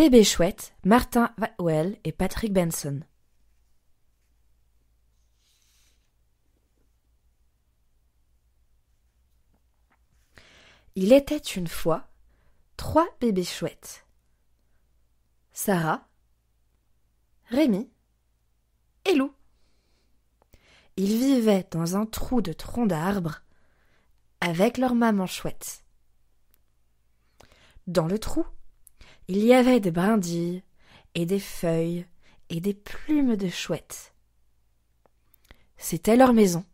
Bébé Chouette, Martin Well et Patrick Benson. Il était une fois trois bébés chouettes. Sarah, Rémi et Lou. Ils vivaient dans un trou de tronc d'arbre avec leur maman chouette. Dans le trou, il y avait des brindilles, et des feuilles, et des plumes de chouette. C'était leur maison.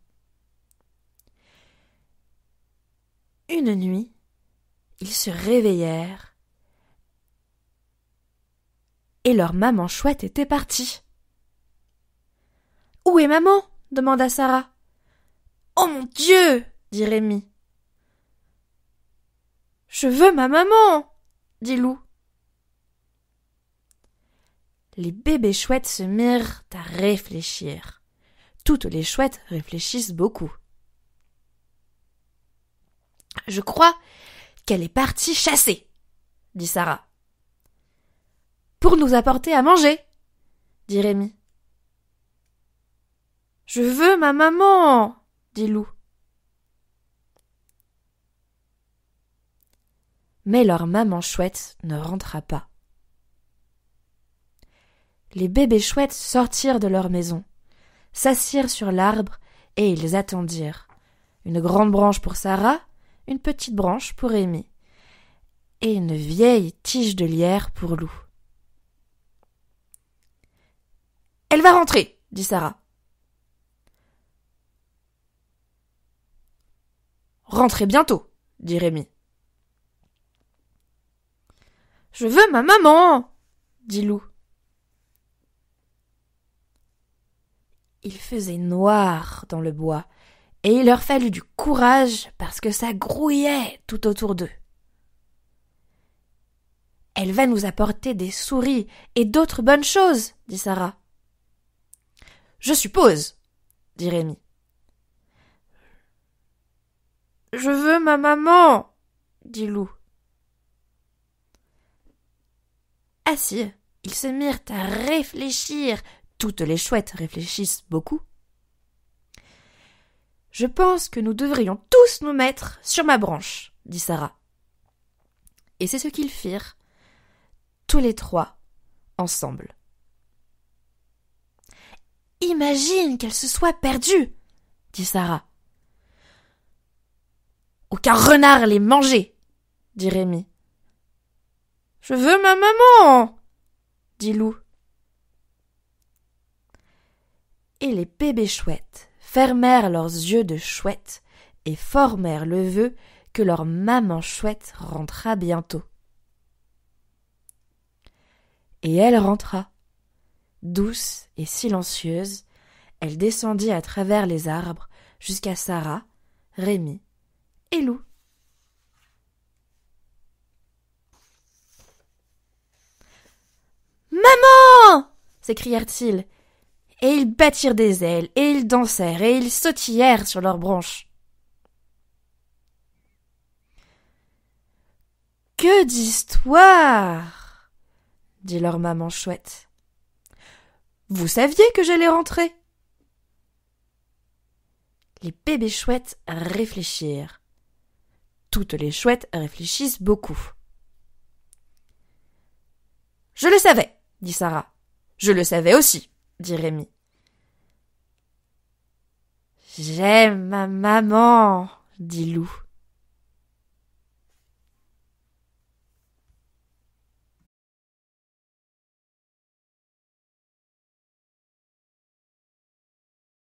Une nuit, ils se réveillèrent, et leur maman chouette était partie. Où est maman? demanda Sarah. Oh mon Dieu! dit Rémi. Je veux ma maman! dit Loup les bébés chouettes se mirent à réfléchir. Toutes les chouettes réfléchissent beaucoup. Je crois qu'elle est partie chasser, dit Sarah. Pour nous apporter à manger, dit Rémi. Je veux ma maman, dit Lou. Mais leur maman chouette ne rentra pas. Les bébés chouettes sortirent de leur maison, s'assirent sur l'arbre, et ils attendirent. Une grande branche pour Sarah, une petite branche pour Rémi et une vieille tige de lierre pour Lou. Elle va rentrer, dit Sarah. Rentrez bientôt, dit Rémi. Je veux ma maman, dit Lou. Il faisait noir dans le bois, et il leur fallut du courage parce que ça grouillait tout autour d'eux. Elle va nous apporter des souris et d'autres bonnes choses, dit Sarah. Je suppose, dit Rémi. Je veux ma maman, dit Lou. Assis, ils se mirent à réfléchir toutes les chouettes réfléchissent beaucoup. Je pense que nous devrions tous nous mettre sur ma branche, dit Sarah. Et c'est ce qu'ils firent, tous les trois, ensemble. Imagine qu'elle se soit perdue, dit Sarah. Aucun renard l'ait mangée, dit Rémi. Je veux ma maman, dit Lou. et les bébés chouettes fermèrent leurs yeux de chouette et formèrent le vœu que leur maman chouette rentra bientôt. Et elle rentra. Douce et silencieuse, elle descendit à travers les arbres jusqu'à Sarah, Rémi et Lou. Maman s'écrièrent-ils et ils battirent des ailes, et ils dansèrent, et ils sautillèrent sur leurs branches. Que d'histoire dit leur maman chouette. Vous saviez que j'allais rentrer Les bébés chouettes réfléchirent. Toutes les chouettes réfléchissent beaucoup. Je le savais, dit Sarah. Je le savais aussi dit Rémi. J'aime ma maman, dit Lou.